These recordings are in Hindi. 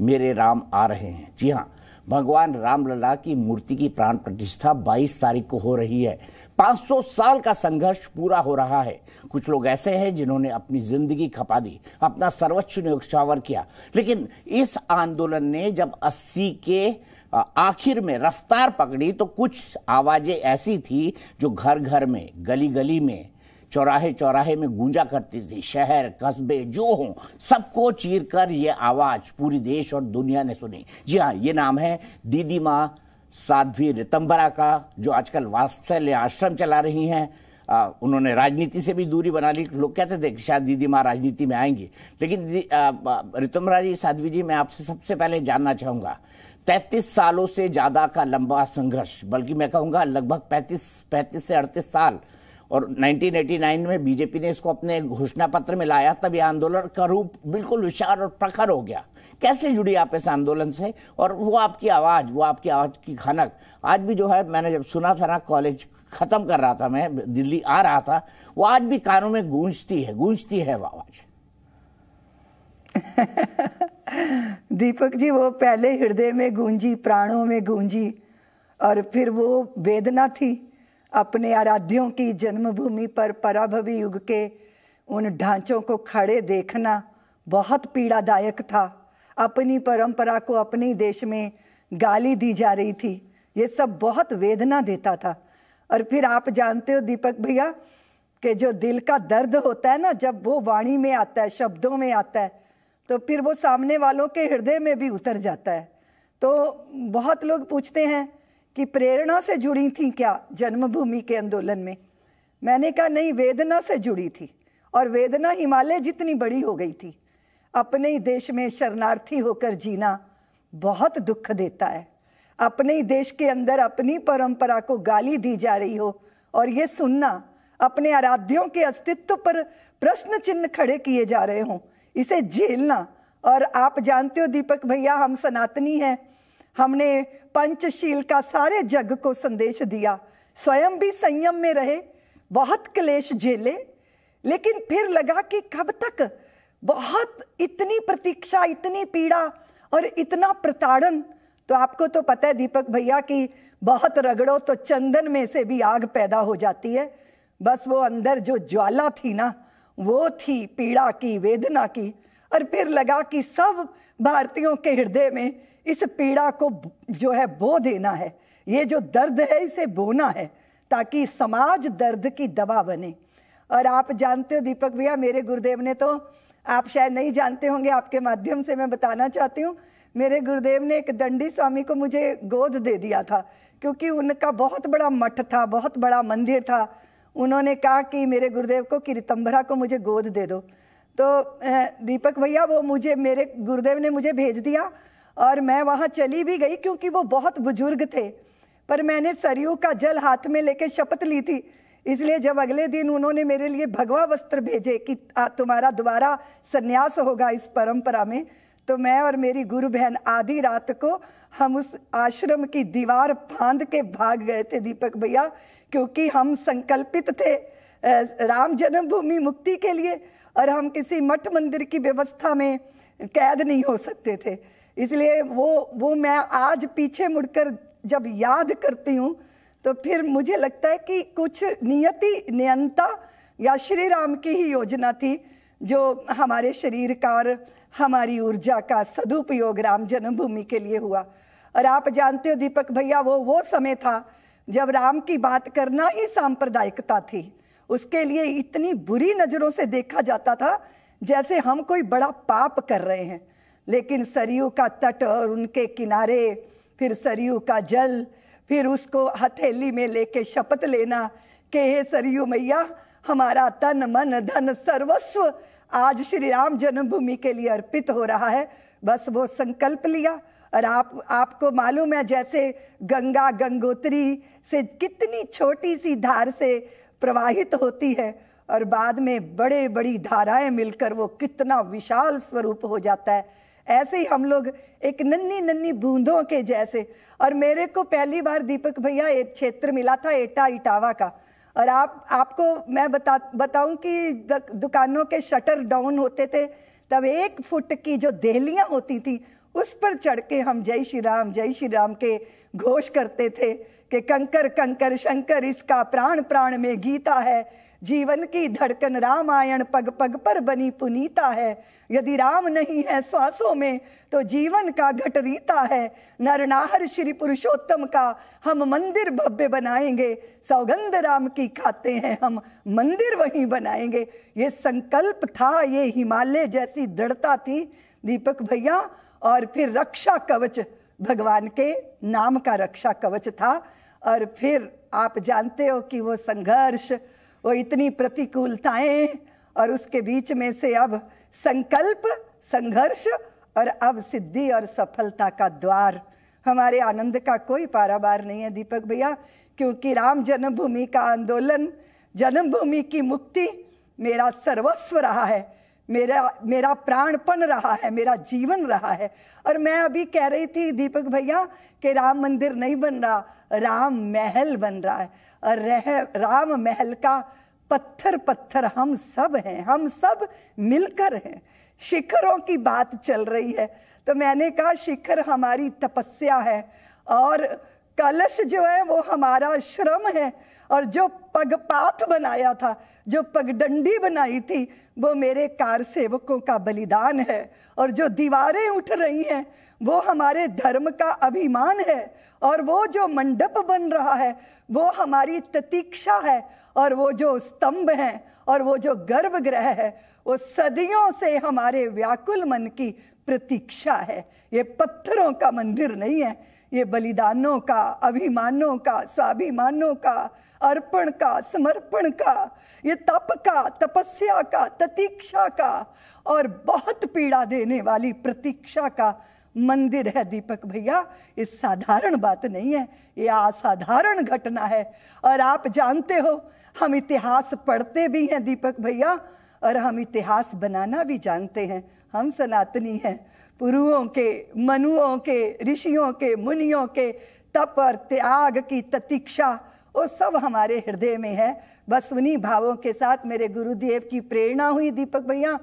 मेरे राम आ रहे हैं जी हाँ भगवान रामलला की मूर्ति की प्राण प्रतिष्ठा 22 तारीख को हो रही है 500 साल का संघर्ष पूरा हो रहा है कुछ लोग ऐसे हैं जिन्होंने अपनी जिंदगी खपा दी अपना सर्वोच्च न्योछावर किया लेकिन इस आंदोलन ने जब 80 के आखिर में रफ्तार पकड़ी तो कुछ आवाज़ें ऐसी थी जो घर घर में गली गली में चौराहे चौराहे में गूंजा करती थी शहर कस्बे जो हों सबको चीर कर ये आवाज़ पूरी देश और दुनिया ने सुनी जी हाँ ये नाम है दीदी माँ साध्वी रितंबरा का जो आजकल वात्सल्य आश्रम चला रही हैं उन्होंने राजनीति से भी दूरी बना ली लोग कहते थे कि शायद दीदी माँ राजनीति में आएंगी लेकिन रितंबरा जी साध्वी जी मैं आपसे सबसे पहले जानना चाहूँगा तैंतीस सालों से ज़्यादा का लंबा संघर्ष बल्कि मैं कहूँगा लगभग पैंतीस पैंतीस से अड़तीस साल और 1989 में बीजेपी ने इसको अपने घोषणा पत्र में लाया तब यह आंदोलन का रूप बिल्कुल विशाल और प्रखर हो गया कैसे जुड़ी आप इस आंदोलन से और वो आपकी आवाज़ वो आपकी आवाज़ की खनक आज भी जो है मैंने जब सुना था ना कॉलेज ख़त्म कर रहा था मैं दिल्ली आ रहा था वो आज भी कानों में गूंजती है गूंजती है वो आवाज़ दीपक जी वो पहले हृदय में गूंजी प्राणों में गूंजी और फिर वो वेदना थी अपने आराध्यों की जन्मभूमि पर पराभवी युग के उन ढांचों को खड़े देखना बहुत पीड़ादायक था अपनी परंपरा को अपने देश में गाली दी जा रही थी ये सब बहुत वेदना देता था और फिर आप जानते हो दीपक भैया कि जो दिल का दर्द होता है ना जब वो वाणी में आता है शब्दों में आता है तो फिर वो सामने वालों के हृदय में भी उतर जाता है तो बहुत लोग पूछते हैं कि प्रेरणा से जुड़ी थी क्या जन्मभूमि के आंदोलन में मैंने कहा नहीं वेदना से जुड़ी थी और वेदना हिमालय जितनी बड़ी हो गई थी अपने ही देश में शरणार्थी होकर जीना बहुत दुख देता है अपने ही देश के अंदर अपनी परंपरा को गाली दी जा रही हो और ये सुनना अपने आराध्यों के अस्तित्व पर प्रश्न चिन्ह खड़े किए जा रहे हों इसे झेलना और आप जानते हो दीपक भैया हम सनातनी हैं हमने पंचशील का सारे जग को संदेश दिया स्वयं भी संयम में रहे बहुत क्लेश झेले लेकिन फिर लगा कि कब तक बहुत इतनी प्रतीक्षा इतनी पीड़ा और इतना प्रताड़न तो आपको तो पता है दीपक भैया कि बहुत रगड़ो तो चंदन में से भी आग पैदा हो जाती है बस वो अंदर जो ज्वाला थी ना वो थी पीड़ा की वेदना की और फिर लगा कि सब भारतीयों के हृदय में इस पीड़ा को जो है बो देना है ये जो दर्द है इसे बोना है ताकि समाज दर्द की दवा बने और आप जानते हो दीपक भैया मेरे गुरुदेव ने तो आप शायद नहीं जानते होंगे आपके माध्यम से मैं बताना चाहती हूँ मेरे गुरुदेव ने एक दंडी स्वामी को मुझे गोद दे दिया था क्योंकि उनका बहुत बड़ा मठ था बहुत बड़ा मंदिर था उन्होंने कहा कि मेरे गुरुदेव को कि रितंबरा को मुझे गोद दे दो तो दीपक भैया वो मुझे मेरे गुरुदेव ने मुझे भेज दिया और मैं वहाँ चली भी गई क्योंकि वो बहुत बुजुर्ग थे पर मैंने सरयू का जल हाथ में लेके शपथ ली थी इसलिए जब अगले दिन उन्होंने मेरे लिए भगवा वस्त्र भेजे कि तुम्हारा दोबारा संन्यास होगा इस परंपरा में तो मैं और मेरी गुरु बहन आधी रात को हम उस आश्रम की दीवार फांद के भाग गए थे दीपक भैया क्योंकि हम संकल्पित थे राम जन्मभूमि मुक्ति के लिए और हम किसी मठ मंदिर की व्यवस्था में कैद नहीं हो सकते थे इसलिए वो वो मैं आज पीछे मुड़कर जब याद करती हूँ तो फिर मुझे लगता है कि कुछ नियति नियंता या श्री राम की ही योजना थी जो हमारे शरीर का और हमारी ऊर्जा का सदुपयोग राम जन्मभूमि के लिए हुआ और आप जानते हो दीपक भैया वो वो समय था जब राम की बात करना ही सांप्रदायिकता थी उसके लिए इतनी बुरी नज़रों से देखा जाता था जैसे हम कोई बड़ा पाप कर रहे हैं लेकिन सरयू का तट और उनके किनारे फिर सरयू का जल फिर उसको हथेली में लेके शपथ लेना कि हे सरयू मैया हमारा तन मन धन सर्वस्व आज श्री राम जन्मभूमि के लिए अर्पित हो रहा है बस वो संकल्प लिया और आप आपको मालूम है जैसे गंगा गंगोत्री से कितनी छोटी सी धार से प्रवाहित होती है और बाद में बड़े बड़ी धाराएं मिलकर वो कितना विशाल स्वरूप हो जाता है ऐसे ही हम लोग एक नन्नी नन्नी बूंदों के जैसे और मेरे को पहली बार दीपक भैया एक क्षेत्र मिला था एटा इटावा का और आप आपको मैं बता बताऊं कि दुकानों के शटर डाउन होते थे तब एक फुट की जो देहलियाँ होती थी उस पर चढ़ के हम जय श्री राम जय श्री राम के घोष करते थे कि कंकर कंकर शंकर इसका प्राण प्राण में गीता है जीवन की धड़कन रामायण पग पग पर बनी पुनीता है यदि राम नहीं है श्वासों में तो जीवन का घट रीता है नरनाहर श्री पुरुषोत्तम का हम मंदिर भव्य बनाएंगे सौगंध राम की खाते हैं हम मंदिर वहीं बनाएंगे ये संकल्प था ये हिमालय जैसी दृढ़ता थी दीपक भैया और फिर रक्षा कवच भगवान के नाम का रक्षा कवच था और फिर आप जानते हो कि वो संघर्ष वो इतनी प्रतिकूलताएं और उसके बीच में से अब संकल्प संघर्ष और अब सिद्धि और सफलता का द्वार हमारे आनंद का कोई पाराबार नहीं है दीपक भैया क्योंकि राम जन्मभूमि का आंदोलन जन्मभूमि की मुक्ति मेरा सर्वस्व रहा है मेरा मेरा प्राणपन रहा है मेरा जीवन रहा है और मैं अभी कह रही थी दीपक भैया कि राम मंदिर नहीं बन रहा राम महल बन रहा है रह राम महल का पत्थर पत्थर हम सब हैं हम सब मिलकर हैं शिखरों की बात चल रही है तो मैंने कहा शिखर हमारी तपस्या है और कलश जो है वो हमारा श्रम है और जो पगपात बनाया था जो पगडंडी बनाई थी वो मेरे कार सेवकों का बलिदान है और जो दीवारें उठ रही हैं वो हमारे धर्म का अभिमान है और वो जो मंडप बन रहा है वो हमारी प्रतीक्षा है और वो जो स्तंभ हैं और वो जो गर्भगृह है वो सदियों से हमारे व्याकुल मन की प्रतीक्षा है ये पत्थरों का मंदिर नहीं है ये बलिदानों का अभिमानों का स्वाभिमानों का अर्पण का समर्पण का ये तप का तपस्या का प्रतीक्षा का और बहुत पीड़ा देने वाली प्रतीक्षा का मंदिर है दीपक भैया ये साधारण बात नहीं है ये असाधारण घटना है और आप जानते हो हम इतिहास पढ़ते भी हैं दीपक भैया और हम इतिहास बनाना भी जानते हैं हम सनातनी हैं पुरुओं के मनुओं के ऋषियों के मुनियों के तप और त्याग की प्रतीक्षा वो सब हमारे हृदय में है बस उन्हीं भावों के साथ मेरे गुरुदेव की प्रेरणा हुई दीपक भैया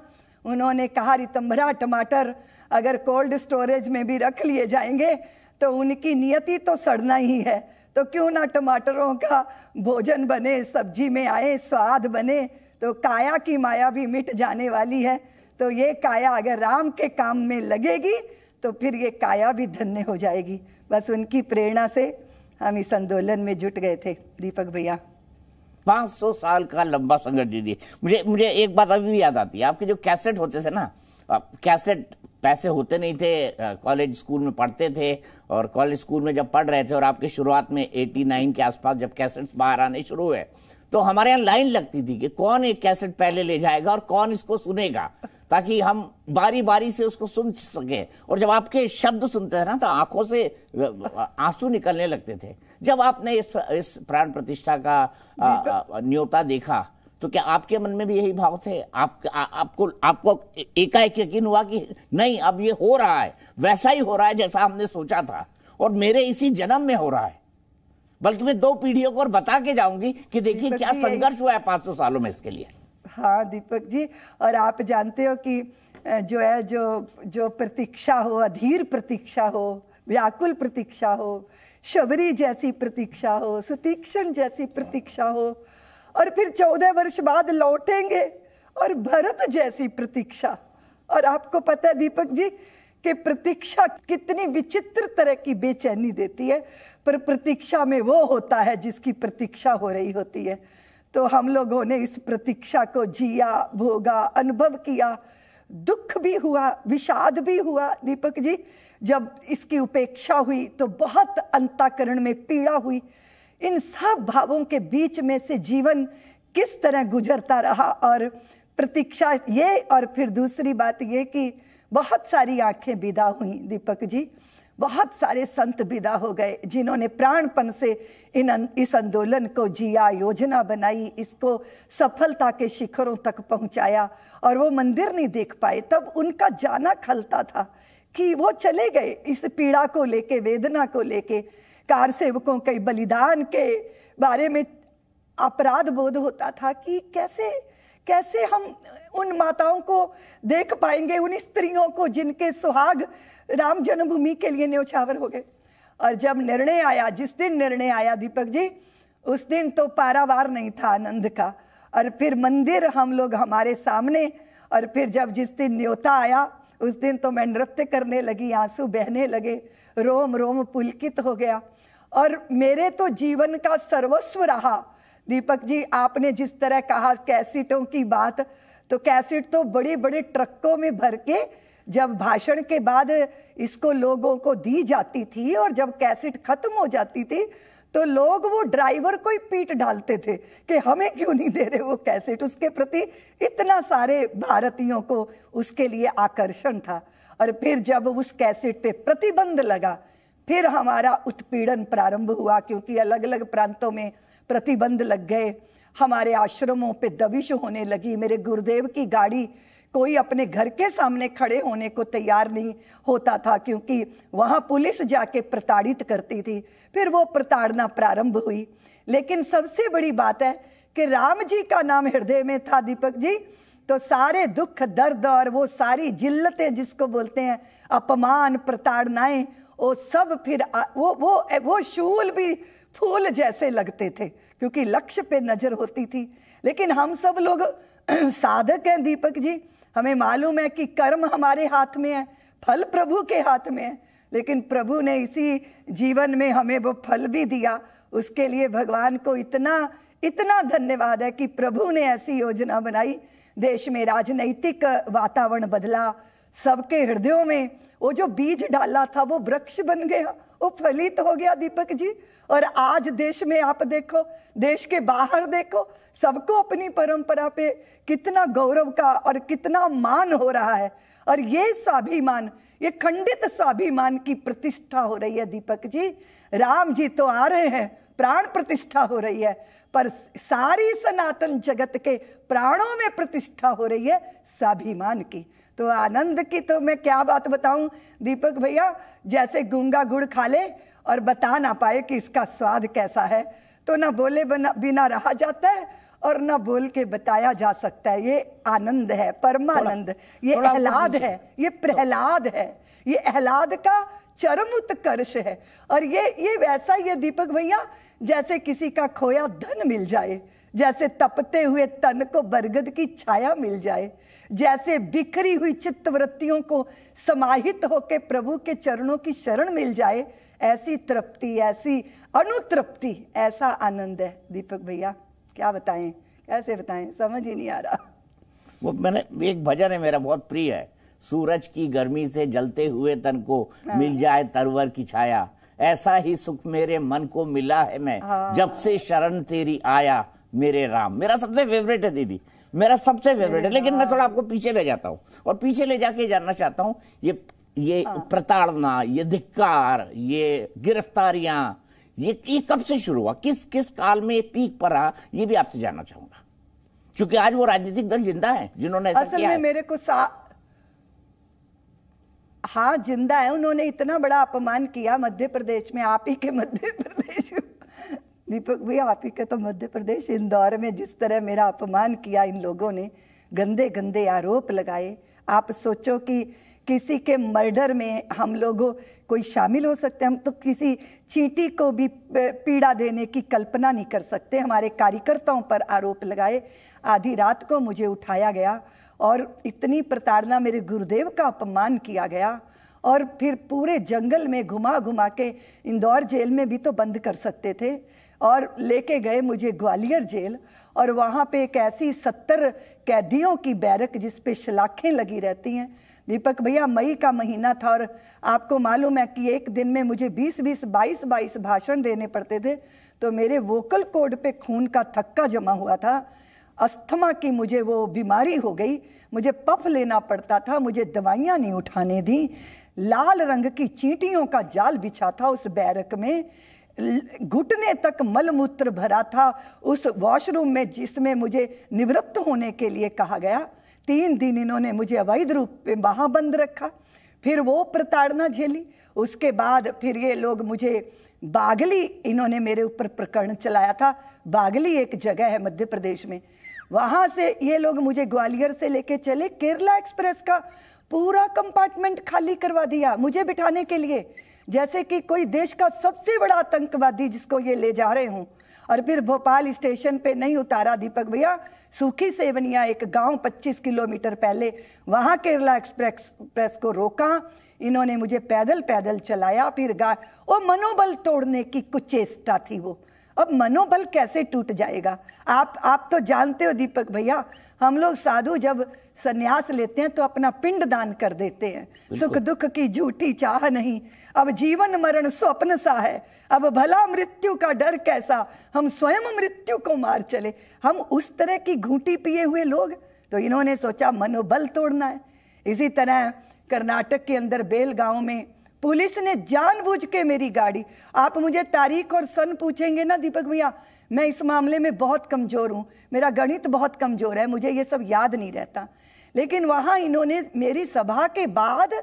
उन्होंने कहा रितंभरा टमाटर अगर कोल्ड स्टोरेज में भी रख लिए जाएंगे तो उनकी नियति तो सड़ना ही है तो क्यों ना टमाटरों का भोजन बने सब्जी में आए स्वाद बने तो काया की माया भी मिट जाने वाली है तो ये काया अगर राम के काम में लगेगी तो फिर ये काया भी धन्य हो जाएगी बस उनकी प्रेरणा से हम इस आंदोलन में जुट गए थे दीपक भैया पाँच सौ साल का लंबा संघर्ष दीदी मुझे मुझे एक बात अभी भी याद आती है आपके जो कैसेट होते थे ना कैसेट पैसे होते नहीं थे कॉलेज स्कूल में पढ़ते थे और कॉलेज स्कूल में जब पढ़ रहे थे और आपके शुरुआत में 89 के आसपास जब कैसेट्स बाहर आने शुरू हुए तो हमारे यहाँ लाइन लगती थी कि कौन एक कैसेट पहले ले जाएगा और कौन इसको सुनेगा ताकि हम बारी बारी से उसको सुन सकें और जब आपके शब्द सुनते हैं ना तो आंखों से आंसू निकलने लगते थे जब आपने इस इस प्राण प्रतिष्ठा का न्योता देखा तो क्या आपके मन में भी यही भाव थे आप आ, आपको आपको एकाएक यकीन हुआ कि नहीं अब ये हो रहा है वैसा ही हो रहा है जैसा हमने सोचा था और मेरे इसी जन्म में हो रहा है बल्कि मैं दो पीढ़ियों को और बता के जाऊंगी कि देखिए क्या संघर्ष हुआ है पांच सौ सालों में इसके लिए हाँ दीपक जी और आप जानते हो कि जो है जो जो प्रतीक्षा हो अधीर प्रतीक्षा हो व्याकुल प्रतीक्षा हो शबरी जैसी प्रतीक्षा हो सुतीक्षण जैसी प्रतीक्षा हो और फिर चौदह वर्ष बाद लौटेंगे और भरत जैसी प्रतीक्षा और आपको पता है दीपक जी कि प्रतीक्षा कितनी विचित्र तरह की बेचैनी देती है पर प्रतीक्षा में वो होता है जिसकी प्रतीक्षा हो रही होती है तो हम लोगों ने इस प्रतीक्षा को जिया भोगा अनुभव किया दुख भी हुआ विषाद भी हुआ दीपक जी जब इसकी उपेक्षा हुई तो बहुत अंताकरण में पीड़ा हुई इन सब भावों के बीच में से जीवन किस तरह गुजरता रहा और प्रतीक्षा ये और फिर दूसरी बात ये कि बहुत सारी आंखें विदा हुई दीपक जी बहुत सारे संत विदा हो गए जिन्होंने प्राणपन से इन अं-, इस आंदोलन को जिया योजना बनाई इसको सफलता के शिखरों तक पहुंचाया और वो मंदिर नहीं देख पाए तब उनका जाना खलता था कि वो चले गए इस पीड़ा को लेके वेदना को लेके कार सेवकों के बलिदान के बारे में अपराध बोध होता था कि कैसे कैसे हम उन माताओं को देख पाएंगे उन स्त्रियों को जिनके सुहाग राम जन्मभूमि के लिए न्यौछावर हो गए और जब निर्णय आया जिस दिन निर्णय आया दीपक जी उस दिन तो पारावार नहीं था आनंद का और फिर मंदिर हम लोग हमारे सामने और फिर जब जिस दिन न्योता आया उस दिन तो मैं नृत्य करने लगी आंसू बहने लगे रोम रोम पुलकित हो गया और मेरे तो जीवन का सर्वस्व रहा दीपक जी आपने जिस तरह कहा कैसेटों की बात तो कैसेट तो बड़े बड़े ट्रकों में भर के जब भाषण के बाद इसको लोगों को दी जाती थी और जब कैसेट खत्म हो जाती थी तो लोग वो ड्राइवर को ही पीट डालते थे कि हमें क्यों नहीं दे रहे वो कैसेट उसके प्रति इतना सारे भारतीयों को उसके लिए आकर्षण था और फिर जब उस कैसेट पे प्रतिबंध लगा फिर हमारा उत्पीड़न प्रारंभ हुआ क्योंकि अलग अलग प्रांतों में प्रतिबंध लग गए हमारे आश्रमों पे दबिश होने लगी मेरे गुरुदेव की गाड़ी कोई अपने घर के सामने खड़े होने को तैयार नहीं होता था क्योंकि वहाँ पुलिस जाके प्रताड़ित करती थी फिर वो प्रताड़ना प्रारंभ हुई लेकिन सबसे बड़ी बात है कि राम जी का नाम हृदय में था दीपक जी तो सारे दुख दर्द और वो सारी जिल्लतें जिसको बोलते हैं अपमान प्रताड़नाएं वो सब फिर आ, वो वो वो शूल भी फूल जैसे लगते थे क्योंकि लक्ष्य पे नज़र होती थी लेकिन हम सब लोग साधक हैं दीपक जी हमें मालूम है कि कर्म हमारे हाथ में है फल प्रभु के हाथ में है लेकिन प्रभु ने इसी जीवन में हमें वो फल भी दिया उसके लिए भगवान को इतना इतना धन्यवाद है कि प्रभु ने ऐसी योजना बनाई देश में राजनैतिक वातावरण बदला सबके हृदयों में वो जो बीज डाला था वो वृक्ष बन गया वो फलित हो गया दीपक जी और आज देश में आप देखो देश के बाहर देखो सबको अपनी परंपरा पे कितना गौरव का और कितना मान हो रहा है और ये स्वाभिमान ये खंडित स्वाभिमान की प्रतिष्ठा हो रही है दीपक जी राम जी तो आ रहे हैं प्राण प्रतिष्ठा हो रही है पर सारी सनातन जगत के प्राणों में प्रतिष्ठा हो रही है स्वाभिमान की तो आनंद की तो मैं क्या बात बताऊं दीपक भैया जैसे गूंगा गुड़ खा ले और बता ना पाए कि इसका स्वाद कैसा है तो ना बोले बिना रहा जाता है और ना बोल के बताया जा सकता है ये आनंद है परमानंद ये अहलाद है ये प्रहलाद है ये अहलाद का चरम उत्कर्ष है और ये ये वैसा ही है दीपक भैया जैसे किसी का खोया धन मिल जाए जैसे तपते हुए तन को बरगद की छाया मिल जाए जैसे बिखरी हुई चित्तवृत्तियों को समाहित होकर प्रभु के चरणों की शरण मिल जाए ऐसी तृप्ति ऐसी अनुतृप्ति ऐसा आनंद है दीपक भैया क्या बताएं कैसे बताएं समझ ही नहीं आ रहा वो मैंने एक भजन है मेरा बहुत प्रिय है सूरज की गर्मी से जलते हुए तन को हाँ। मिल जाए तरवर की छाया ऐसा ही सुख मेरे मन को मिला है मैं हाँ। जब से शरण तेरी आया मेरे राम मेरा सबसे फेवरेट है दीदी मेरा सबसे फेवरेट है लेकिन मैं थोड़ा आपको पीछे ले जाता हूँ और पीछे ले जाके जानना चाहता हूँ ये ये हाँ। प्रताड़ना ये धिक्कार ये गिरफ्तारियां ये ये कब से शुरू हुआ किस किस काल में पीक पर रहा ये भी आपसे जानना चाहूंगा क्योंकि आज वो राजनीतिक दल जिंदा है जिन्होंने असल में मेरे को सा हाँ जिंदा है उन्होंने इतना बड़ा अपमान किया मध्य प्रदेश में आप ही के मध्य प्रदेश दीपक भैया आप ही का तो मध्य प्रदेश इंदौर में जिस तरह मेरा अपमान किया इन लोगों ने गंदे गंदे आरोप लगाए आप सोचो कि किसी के मर्डर में हम लोगों कोई शामिल हो सकते हैं हम तो किसी चींटी को भी पीड़ा देने की कल्पना नहीं कर सकते हमारे कार्यकर्ताओं पर आरोप लगाए आधी रात को मुझे उठाया गया और इतनी प्रताड़ना मेरे गुरुदेव का अपमान किया गया और फिर पूरे जंगल में घुमा घुमा के इंदौर जेल में भी तो बंद कर सकते थे और लेके गए मुझे ग्वालियर जेल और वहाँ पे एक ऐसी सत्तर कैदियों की बैरक जिस पे शलाखें लगी रहती हैं दीपक भैया मई का महीना था और आपको मालूम है कि एक दिन में मुझे 20 20 22 बाईस भाषण देने पड़ते थे तो मेरे वोकल कोड पे खून का थक्का जमा हुआ था अस्थमा की मुझे वो बीमारी हो गई मुझे पफ लेना पड़ता था मुझे दवाइयाँ नहीं उठाने दी लाल रंग की चींटियों का जाल बिछा था उस बैरक में घुटने तक मलमूत्र भरा था उस वॉशरूम में जिसमें मुझे निवृत्त होने के लिए कहा गया तीन दिन इन्होंने मुझे अवैध रूप में वहाँ बंद रखा फिर वो प्रताड़ना झेली उसके बाद फिर ये लोग मुझे बागली इन्होंने मेरे ऊपर प्रकरण चलाया था बागली एक जगह है मध्य प्रदेश में वहाँ से ये लोग मुझे ग्वालियर से लेके चले केरला एक्सप्रेस का पूरा कंपार्टमेंट खाली करवा दिया मुझे बिठाने के लिए जैसे कि कोई देश का सबसे बड़ा आतंकवादी जिसको ये ले जा रहे हूँ और फिर भोपाल स्टेशन पे नहीं उतारा दीपक भैया सूखी सेवनिया एक गांव 25 किलोमीटर पहले वहाँ केरला एक्सप्रेस प्रेस को रोका इन्होंने मुझे पैदल पैदल चलाया फिर गा वो मनोबल तोड़ने की कुछ चेष्टा थी वो अब मनोबल कैसे टूट जाएगा आप आप तो जानते हो दीपक भैया हम लोग साधु जब सन्यास लेते हैं तो अपना पिंड दान कर देते हैं सुख दुख की झूठी चाह नहीं अब जीवन मरण स्वप्न सा है अब भला मृत्यु का डर कैसा हम स्वयं मृत्यु को मार चले हम उस तरह की घूटी पिए हुए लोग तो इन्होंने सोचा मनोबल तोड़ना है इसी तरह कर्नाटक के अंदर बेलगांव में पुलिस ने जानबूझ के मेरी गाड़ी आप मुझे तारीख और सन पूछेंगे ना दीपक भैया मैं इस मामले में बहुत कमज़ोर हूँ मेरा गणित बहुत कमज़ोर है मुझे ये सब याद नहीं रहता लेकिन वहाँ इन्होंने मेरी सभा के बाद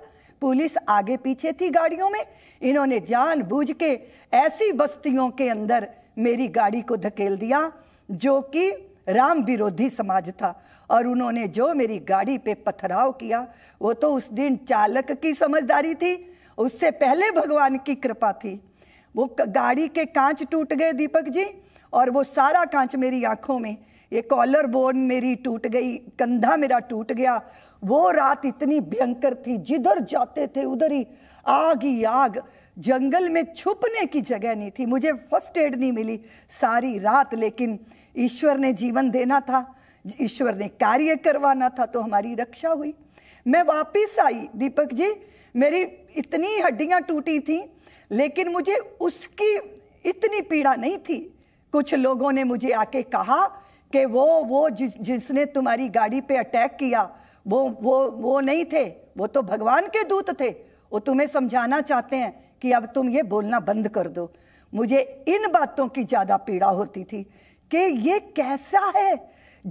पुलिस आगे पीछे थी गाड़ियों में इन्होंने जानबूझ के ऐसी बस्तियों के अंदर मेरी गाड़ी को धकेल दिया जो कि राम विरोधी समाज था और उन्होंने जो मेरी गाड़ी पे पथराव किया वो तो उस दिन चालक की समझदारी थी उससे पहले भगवान की कृपा थी वो गाड़ी के कांच टूट गए दीपक जी और वो सारा कांच मेरी आंखों में ये कॉलर बोन मेरी टूट गई कंधा मेरा टूट गया वो रात इतनी भयंकर थी जिधर जाते थे उधर ही आग ही आग जंगल में छुपने की जगह नहीं थी मुझे फर्स्ट एड नहीं मिली सारी रात लेकिन ईश्वर ने जीवन देना था ईश्वर ने कार्य करवाना था तो हमारी रक्षा हुई मैं वापस आई दीपक जी मेरी इतनी हड्डियां टूटी थी लेकिन मुझे उसकी इतनी पीड़ा नहीं थी कुछ लोगों ने मुझे आके कहा कि वो वो जिस जिसने तुम्हारी गाड़ी पे अटैक किया वो वो वो नहीं थे वो तो भगवान के दूत थे वो तुम्हें समझाना चाहते हैं कि अब तुम ये बोलना बंद कर दो मुझे इन बातों की ज़्यादा पीड़ा होती थी कि ये कैसा है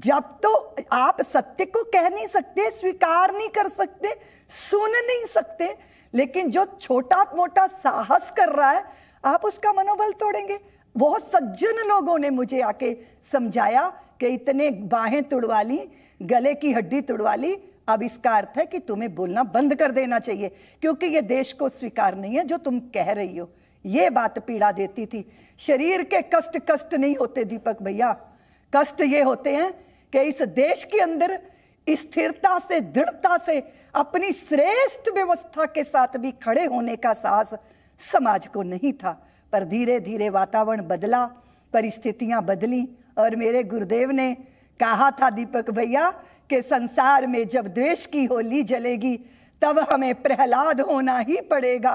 जब तो आप सत्य को कह नहीं सकते स्वीकार नहीं कर सकते सुन नहीं सकते लेकिन जो छोटा मोटा साहस कर रहा है आप उसका मनोबल तोड़ेंगे बहुत सज्जन लोगों ने मुझे आके समझाया कि इतने बाहें तुड़वा ली गले की हड्डी तुड़वा ली अब इसका अर्थ है कि तुम्हें बोलना बंद कर देना चाहिए क्योंकि ये देश को स्वीकार नहीं है जो तुम कह रही हो ये बात पीड़ा देती थी शरीर के कष्ट कष्ट नहीं होते दीपक भैया कष्ट ये होते हैं कि इस देश के अंदर स्थिरता से दृढ़ता से अपनी श्रेष्ठ व्यवस्था के साथ भी खड़े होने का साहस समाज को नहीं था पर धीरे धीरे वातावरण बदला परिस्थितियां बदली और मेरे गुरुदेव ने कहा था दीपक भैया कि संसार में जब द्वेष की होली जलेगी तब हमें प्रहलाद होना ही पड़ेगा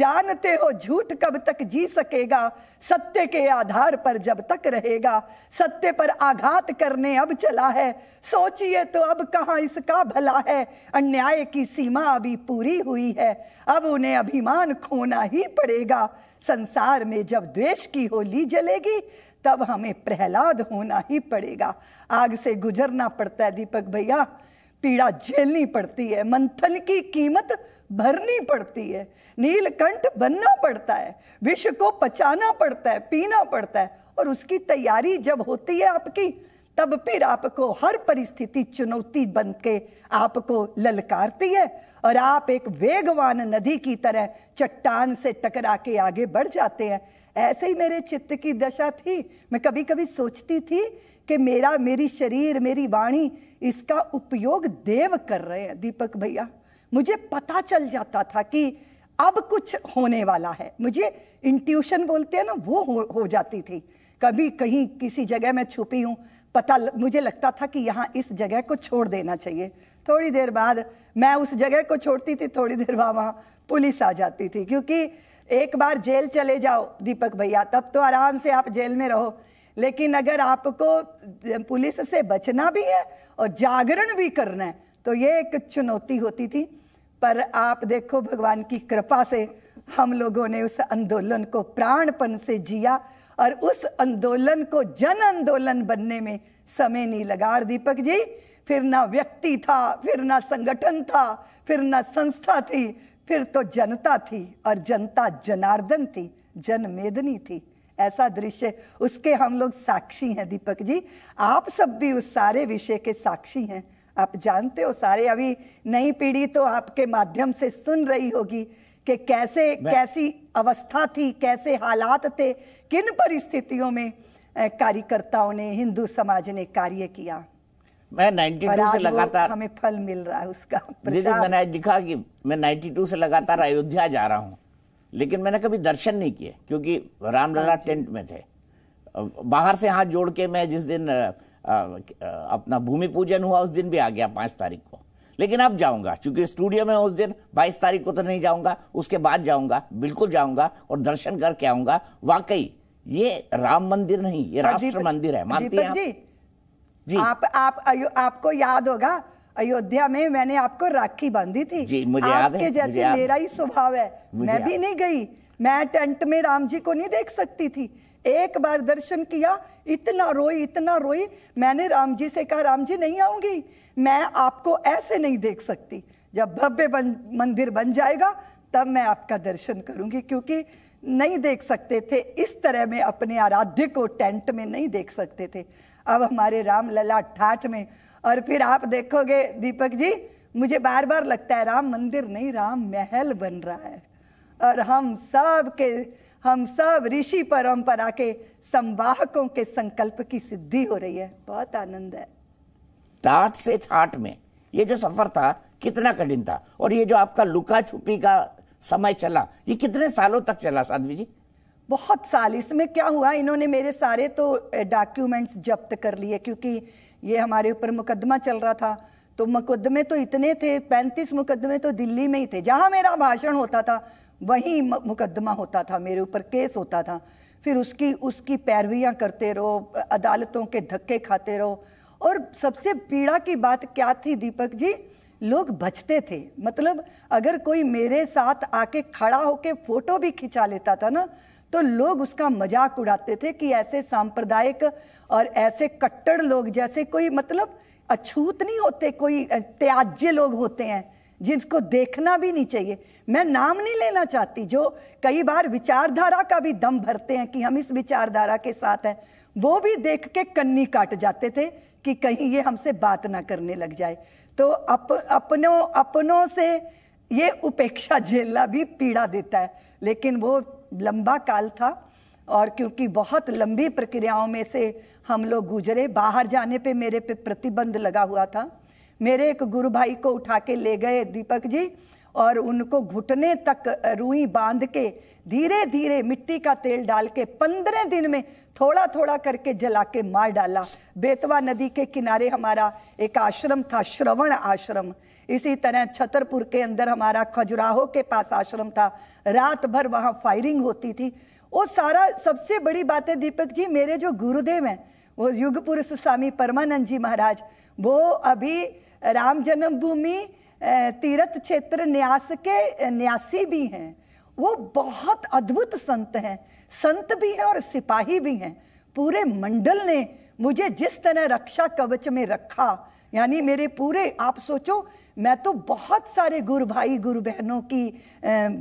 जानते हो झूठ कब तक जी सकेगा सत्य के आधार पर जब तक रहेगा सत्य पर आघात करने अब चला है सोचिए तो अब कहाँ इसका भला है अन्याय की सीमा अभी पूरी हुई है अब उन्हें अभिमान खोना ही पड़ेगा संसार में जब द्वेष की होली जलेगी तब हमें प्रहलाद होना ही पड़ेगा आग से गुजरना पड़ता है दीपक भैया पीड़ा झेलनी पड़ती है मंथन की कीमत भरनी पड़ती है नीलकंठ बनना पड़ता है विष को पचाना पड़ता है पीना पड़ता है और उसकी तैयारी जब होती है आपकी तब फिर आपको हर परिस्थिति चुनौती बन के आपको ललकारती है और आप एक वेगवान नदी की तरह चट्टान से टकरा के आगे बढ़ जाते हैं ऐसे ही मेरे चित्त की दशा थी मैं कभी कभी सोचती थी कि मेरा मेरी शरीर मेरी वाणी इसका उपयोग देव कर रहे हैं दीपक भैया मुझे पता चल जाता था कि अब कुछ होने वाला है मुझे इंट्यूशन बोलते हैं ना वो हो, हो जाती थी कभी कहीं किसी जगह मैं छुपी हूँ पता मुझे लगता था कि यहाँ इस जगह को छोड़ देना चाहिए थोड़ी देर बाद मैं उस जगह को छोड़ती थी थोड़ी देर बाद वहाँ पुलिस आ जाती थी क्योंकि एक बार जेल चले जाओ दीपक भैया तब तो आराम से आप जेल में रहो लेकिन अगर आपको पुलिस से बचना भी है और जागरण भी करना है तो ये एक चुनौती होती थी पर आप देखो भगवान की कृपा से हम लोगों ने उस आंदोलन को प्राणपन से जिया और उस आंदोलन को जन आंदोलन बनने में समय नहीं लगा और दीपक जी फिर ना व्यक्ति था फिर ना संगठन था फिर ना संस्था थी फिर तो जनता थी और जनता जनार्दन थी जनमेदनी थी ऐसा दृश्य उसके हम लोग साक्षी हैं दीपक जी आप सब भी उस सारे विषय के साक्षी हैं आप जानते हो सारे अभी नई पीढ़ी तो आपके माध्यम से सुन रही होगी कि कैसे कैसी अवस्था थी कैसे हालात थे किन परिस्थितियों में कार्यकर्ताओं ने हिंदू समाज ने कार्य किया मैं 92 से लगातार हमें फल मिल रहा है उसका मैंने लिखा कि मैं 92 से लगातार अयोध्या जा रहा हूँ लेकिन मैंने कभी दर्शन नहीं किए क्योंकि रामलला हाँ टेंट में थे बाहर से हाथ जोड़ के मैं जिस दिन आ, आ, अपना भूमि पूजन हुआ उस दिन भी आ गया पाँच तारीख को लेकिन अब जाऊंगा क्योंकि स्टूडियो में उस दिन बाईस तारीख को तो नहीं जाऊंगा उसके बाद जाऊंगा बिल्कुल जाऊंगा और दर्शन करके आऊंगा वाकई ये राम मंदिर नहीं ये हाँ राष्ट्र मंदिर है मानती हैं आप? जी आप आप आपको याद होगा अयोध्या में मैंने आपको राखी बांधी थी जी मुझे आपके है जैसे मेरा ही स्वभाव है मैं भी नहीं गई मैं टेंट में राम जी को नहीं देख सकती थी एक बार दर्शन किया इतना रोई इतना रोई मैंने राम जी से कहा राम जी नहीं आऊंगी मैं आपको ऐसे नहीं देख सकती जब भव्य मंदिर बन जाएगा तब मैं आपका दर्शन करूंगी क्योंकि नहीं देख सकते थे इस तरह में अपने आराध्य को टेंट में नहीं देख सकते थे अब हमारे राम लला ठाठ में और फिर आप देखोगे दीपक जी मुझे बार बार लगता है राम मंदिर नहीं राम महल बन रहा है और हम सब के हम सब ऋषि परंपरा के संवाहकों के संकल्प की सिद्धि हो रही है बहुत आनंद है ठाठ से ठाठ में ये जो सफर था कितना कठिन था और ये जो आपका लुका छुपी का समय चला ये कितने सालों तक चला साध्वी जी बहुत साल इसमें क्या हुआ इन्होंने मेरे सारे तो डॉक्यूमेंट्स जब्त कर लिए क्योंकि ये हमारे ऊपर मुकदमा चल रहा था तो मुकदमे तो इतने थे पैंतीस मुकदमे तो दिल्ली में ही थे जहाँ मेरा भाषण होता था वहीं मुकदमा होता था मेरे ऊपर केस होता था फिर उसकी उसकी पैरवियाँ करते रहो अदालतों के धक्के खाते रहो और सबसे पीड़ा की बात क्या थी दीपक जी लोग बचते थे मतलब अगर कोई मेरे साथ आके खड़ा होके फोटो भी खिंचा लेता था ना तो लोग उसका मजाक उड़ाते थे कि ऐसे सांप्रदायिक और ऐसे कट्टर लोग जैसे कोई मतलब अछूत नहीं होते कोई त्याज्य लोग होते हैं जिनको देखना भी नहीं चाहिए मैं नाम नहीं लेना चाहती जो कई बार विचारधारा का भी दम भरते हैं कि हम इस विचारधारा के साथ हैं वो भी देख के कन्नी काट जाते थे कि कहीं ये हमसे बात ना करने लग जाए तो अप, अपनों अपनों से ये उपेक्षा झेलना भी पीड़ा देता है लेकिन वो लंबा काल था और क्योंकि बहुत लंबी प्रक्रियाओं में से हम लोग गुजरे बाहर जाने पे मेरे पे प्रतिबंध लगा हुआ था मेरे एक गुरु भाई को उठा के ले गए दीपक जी और उनको घुटने तक रुई बांध के धीरे धीरे मिट्टी का तेल डाल के पंद्रह दिन में थोड़ा थोड़ा करके जला के मार डाला बेतवा नदी के किनारे हमारा एक आश्रम था श्रवण आश्रम इसी तरह छतरपुर के अंदर हमारा खजुराहो के पास आश्रम था रात भर वहाँ फायरिंग होती थी वो सारा सबसे बड़ी बात है दीपक जी मेरे जो गुरुदेव हैं वो युग पुरुष स्वामी परमानंद जी महाराज वो अभी राम जन्मभूमि तीर्थ क्षेत्र न्यास के न्यासी भी हैं वो बहुत अद्भुत संत हैं संत भी हैं और सिपाही भी हैं पूरे मंडल ने मुझे जिस तरह रक्षा कवच में रखा यानी मेरे पूरे आप सोचो मैं तो बहुत सारे गुरु भाई गुरु बहनों की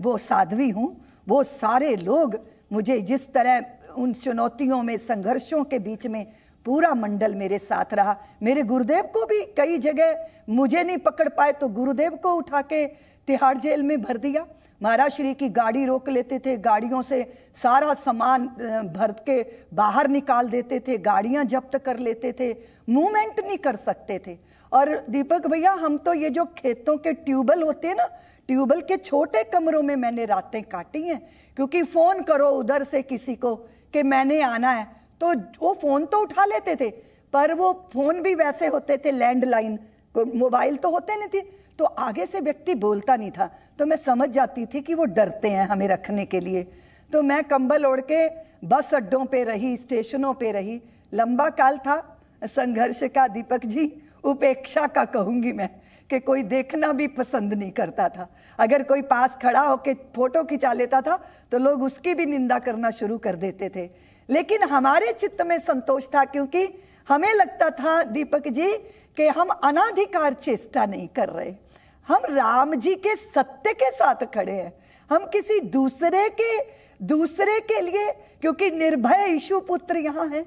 वो साध्वी हूँ वो सारे लोग मुझे जिस तरह उन चुनौतियों में संघर्षों के बीच में पूरा मंडल मेरे साथ रहा मेरे गुरुदेव को भी कई जगह मुझे नहीं पकड़ पाए तो गुरुदेव को उठा के तिहाड़ जेल में भर दिया महाराज श्री की गाड़ी रोक लेते थे गाड़ियों से सारा सामान भर के बाहर निकाल देते थे गाड़ियां जब्त कर लेते थे मूवमेंट नहीं कर सकते थे और दीपक भैया हम तो ये जो खेतों के ट्यूबल होते हैं ना ट्यूबल के छोटे कमरों में मैंने रातें काटी हैं क्योंकि फ़ोन करो उधर से किसी को कि मैंने आना है तो वो फ़ोन तो उठा लेते थे पर वो फ़ोन भी वैसे होते थे लैंडलाइन मोबाइल तो होते नहीं थे तो आगे से व्यक्ति बोलता नहीं था तो मैं समझ जाती थी कि वो डरते हैं हमें रखने के लिए तो मैं कंबल ओढ़ के बस अड्डों पे रही स्टेशनों पे रही लंबा काल था संघर्ष का दीपक जी उपेक्षा का कहूँगी मैं कि कोई देखना भी पसंद नहीं करता था अगर कोई पास खड़ा होकर फ़ोटो खिंचा लेता था तो लोग उसकी भी निंदा करना शुरू कर देते थे लेकिन हमारे चित्त में संतोष था क्योंकि हमें लगता था दीपक जी कि हम अनाधिकार चेष्टा नहीं कर रहे हम राम जी के सत्य के साथ खड़े हैं हम किसी दूसरे के दूसरे के लिए क्योंकि निर्भय यीशु पुत्र यहाँ है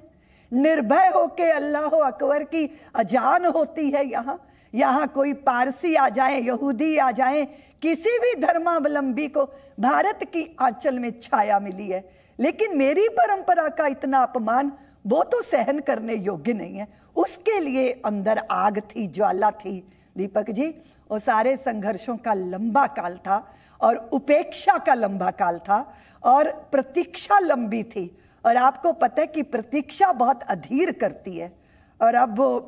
निर्भय होके अल्लाह अकबर की अजान होती है यहाँ यहाँ कोई पारसी आ जाए यहूदी आ जाए किसी भी धर्मावलंबी को भारत की आंचल में छाया मिली है लेकिन मेरी परंपरा का इतना अपमान वो तो सहन करने योग्य नहीं है उसके लिए अंदर आग थी ज्वाला थी दीपक जी और सारे संघर्षों का लंबा काल था और उपेक्षा का लंबा काल था और प्रतीक्षा लंबी थी और आपको पता है कि प्रतीक्षा बहुत अधीर करती है और अब वो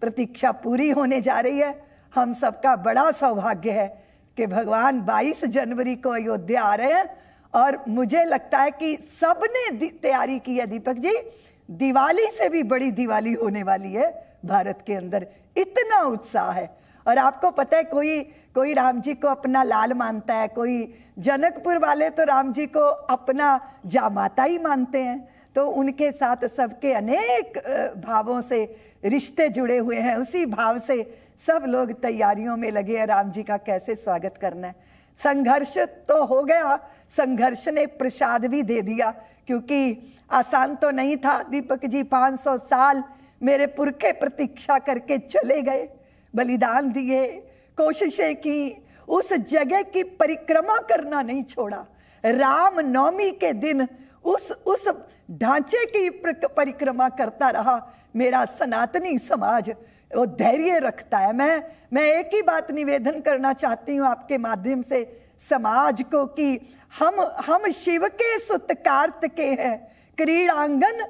प्रतीक्षा पूरी होने जा रही है हम सबका बड़ा सौभाग्य है कि भगवान 22 जनवरी को अयोध्या आ रहे हैं और मुझे लगता है कि सबने तैयारी की है दीपक जी दिवाली से भी बड़ी दिवाली होने वाली है भारत के अंदर इतना उत्साह है और आपको पता है कोई कोई राम जी को अपना लाल मानता है कोई जनकपुर वाले तो राम जी को अपना जामाता ही मानते हैं तो उनके साथ सबके अनेक भावों से रिश्ते जुड़े हुए हैं उसी भाव से सब लोग तैयारियों में लगे हैं राम जी का कैसे स्वागत करना है संघर्ष तो हो गया संघर्ष ने प्रसाद भी दे दिया क्योंकि आसान तो नहीं था दीपक जी 500 साल मेरे पुरखे प्रतीक्षा करके चले गए बलिदान दिए कोशिशें की उस जगह की परिक्रमा करना नहीं छोड़ा राम नवमी के दिन उस उस ढांचे की परिक्रमा करता रहा मेरा सनातनी समाज वो धैर्य रखता है मैं मैं एक ही बात निवेदन करना चाहती हूँ आपके माध्यम से समाज को कि हम हम शिव के सुतकार्त के हैं क्रीड़ांगन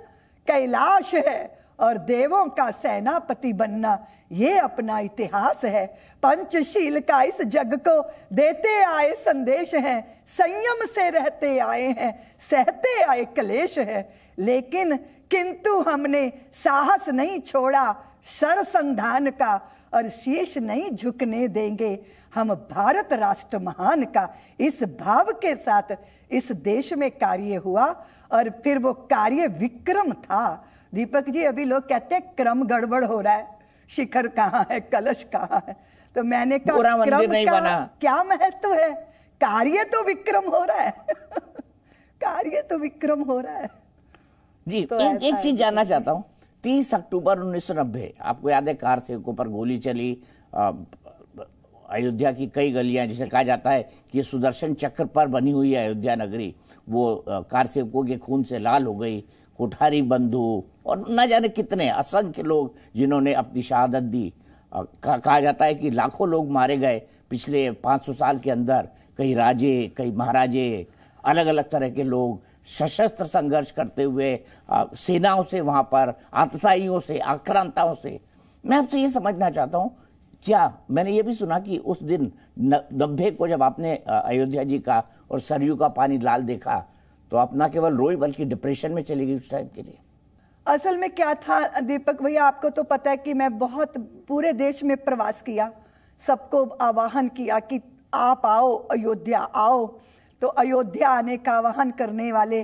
कैलाश है और देवों का सेनापति बनना ये अपना इतिहास है पंचशील का इस जग को देते आए संदेश हैं संयम से रहते आए हैं सहते आए क्लेश है लेकिन किंतु हमने साहस नहीं छोड़ा सरसंधान का और शेष नहीं झुकने देंगे हम भारत राष्ट्र महान का इस भाव के साथ इस देश में कार्य हुआ और फिर वो कार्य विक्रम था दीपक जी अभी लोग कहते हैं क्रम गड़बड़ हो रहा है शिखर कहाँ है कलश कहाँ है तो मैंने कहा क्रम नहीं का बना। क्या महत्व है कार्य तो विक्रम हो रहा है कार्य तो विक्रम हो रहा है जी तो एक, एक चीज जानना चाहता हूँ तीस अक्टूबर नब्बे आपको याद है कार सेवकों पर गोली चली अयोध्या की कई गलियां जिसे कहा जाता है कि सुदर्शन चक्र पर बनी हुई है अयोध्या नगरी वो कार सेवकों के खून से लाल हो गई कोठारी बंधु और न जाने कितने असंख्य लोग जिन्होंने अपनी शहादत दी कहा जाता है कि लाखों लोग मारे गए पिछले 500 साल के अंदर कई राजे कई महाराजे अलग अलग तरह के लोग सशस्त्र संघर्ष करते हुए सेनाओं से वहाँ पर आतसाइयों से आक्रांताओं से मैं आपसे ये समझना चाहता हूँ क्या मैंने ये भी सुना कि उस दिन नब्बे को जब आपने अयोध्या जी का और सरयू का पानी लाल देखा तो आप ना केवल रोई बल्कि डिप्रेशन में चली गई उस टाइम के लिए असल में क्या था दीपक भैया आपको तो पता है कि मैं बहुत पूरे देश में प्रवास किया सबको आवाहन किया कि आप आओ अयोध्या आओ तो अयोध्या आने का आह्वान करने वाले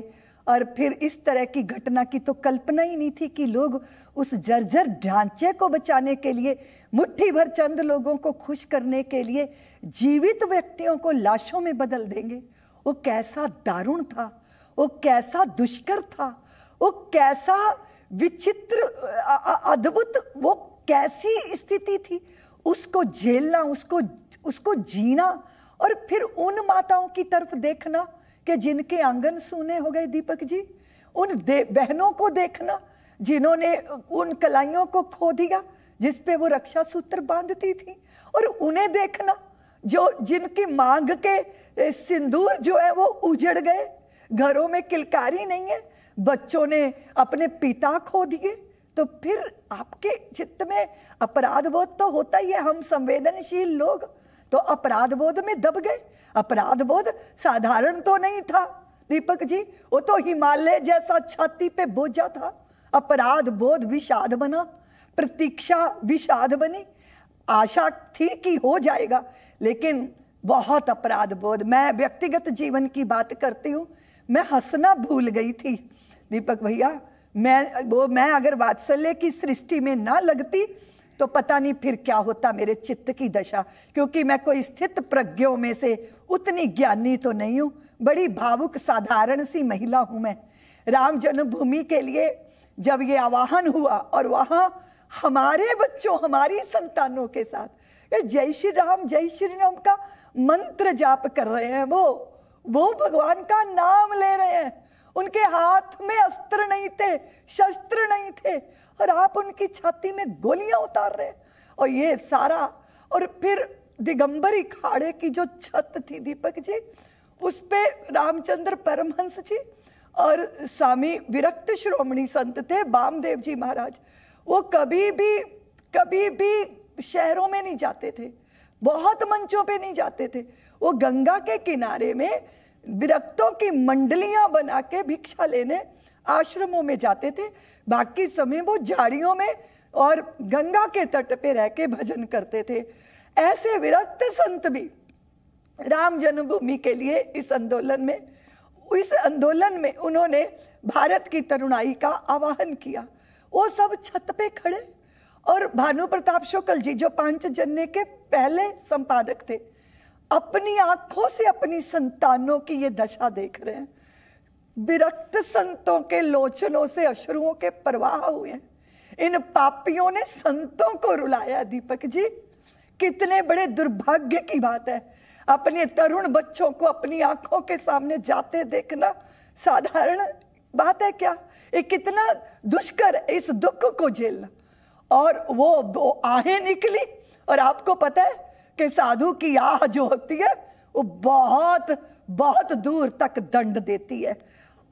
और फिर इस तरह की घटना की तो कल्पना ही नहीं थी कि लोग उस जर्जर ढांचे को बचाने के लिए मुट्ठी भर चंद लोगों को खुश करने के लिए जीवित व्यक्तियों को लाशों में बदल देंगे वो कैसा दारुण था वो कैसा दुष्कर था वो कैसा विचित्र अद्भुत वो कैसी स्थिति थी उसको झेलना उसको उसको जीना और फिर उन माताओं की तरफ देखना कि जिनके आंगन सूने हो गए दीपक जी उन बहनों को देखना जिन्होंने उन कलाइयों को खो दिया जिस पे वो रक्षा सूत्र बांधती थी और उन्हें देखना जो जिनकी मांग के सिंदूर जो है वो उजड़ गए घरों में किलकारी नहीं है बच्चों ने अपने पिता खो दिए तो फिर आपके चित्त में अपराध बोध तो होता ही है हम संवेदनशील लोग तो अपराध बोध में दब गए अपराध बोध साधारण तो नहीं था दीपक जी वो तो हिमालय जैसा छाती पे बोझा था अपराध बोध विषाद बना प्रतीक्षा विषाद बनी आशा थी कि हो जाएगा लेकिन बहुत अपराध बोध मैं व्यक्तिगत जीवन की बात करती हूँ मैं हंसना भूल गई थी दीपक भैया मैं वो मैं अगर वात्सल्य की सृष्टि में ना लगती तो पता नहीं फिर क्या होता मेरे चित्त की दशा क्योंकि मैं कोई स्थित प्रज्ञों में से उतनी ज्ञानी तो नहीं हूँ बड़ी भावुक साधारण सी महिला हूँ मैं राम जन्मभूमि के लिए जब ये आवाहन हुआ और वहाँ हमारे बच्चों हमारी संतानों के साथ जय श्री राम जय श्री राम का मंत्र जाप कर रहे हैं वो वो भगवान का नाम ले रहे हैं उनके हाथ में अस्त्र नहीं थे शस्त्र नहीं थे और आप उनकी छाती में गोलियां उतार रहे और ये सारा और फिर दिगंबरी खाड़े की जो छत थी दीपक जी उस पे रामचंद्र परमहंस जी और स्वामी विरक्त श्रोमणी संत थे बामदेव जी महाराज वो कभी भी कभी भी शहरों में नहीं जाते थे बहुत मंचों पे नहीं जाते थे वो गंगा के किनारे में विरक्तों की मंडलियां बना के भिक्षा लेने आश्रमों में जाते थे बाकी समय वो झाड़ियों में और गंगा के तट पे रह के भजन करते थे ऐसे विरक्त संत भी राम जन्मभूमि के लिए इस आंदोलन में इस आंदोलन में उन्होंने भारत की तरुणाई का आवाहन किया वो सब छत पे खड़े और भानु प्रताप शुक्ल जी जो पांच जन्य के पहले संपादक थे अपनी आंखों से अपनी संतानों की ये दशा देख रहे हैं विरक्त संतों के लोचनों से अश्रुओं के प्रवाह हुए हैं इन पापियों ने संतों को रुलाया दीपक जी कितने बड़े दुर्भाग्य की बात है अपने तरुण बच्चों को अपनी आंखों के सामने जाते देखना साधारण बात है क्या ये कितना दुष्कर इस दुख को झेलना और वो, वो आहें निकली और आपको पता है कि साधु की आह जो होती है वो बहुत बहुत दूर तक दंड देती है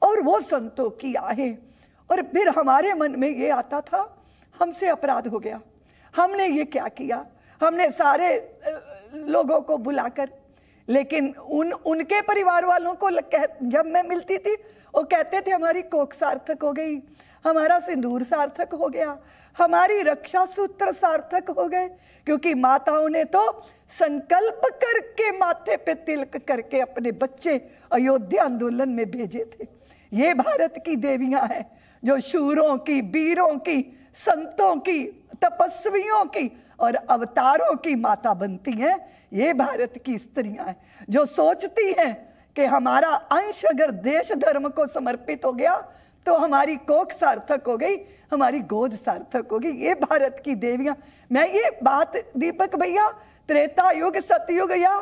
और वो संतों की आहें और फिर हमारे मन में ये आता था हमसे अपराध हो गया हमने ये क्या किया हमने सारे लोगों को बुलाकर लेकिन उन उनके परिवार वालों को कह, जब मैं मिलती थी वो कहते थे हमारी कोख सार्थक हो गई हमारा सिंदूर सार्थक हो गया हमारी रक्षा सूत्र सार्थक हो गए क्योंकि माताओं ने तो संकल्प करके माथे पे तिलक करके अपने बच्चे अयोध्या आंदोलन में भेजे थे ये भारत की देवियां हैं जो शूरों की वीरों की संतों की तपस्वियों की और अवतारों की माता बनती हैं ये भारत की स्त्रियां हैं जो सोचती हैं कि हमारा अंश अगर देश धर्म को समर्पित हो गया तो हमारी कोख सार्थक हो गई हमारी गोद सार्थक हो गई ये भारत की देवियां मैं ये बात दीपक भैया त्रेता युग सतयुग या